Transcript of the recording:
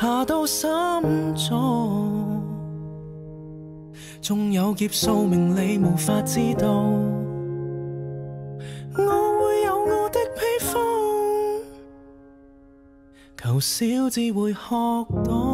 下到心处，纵有劫数命你无法知道，我会有我的披风，求小智会学懂。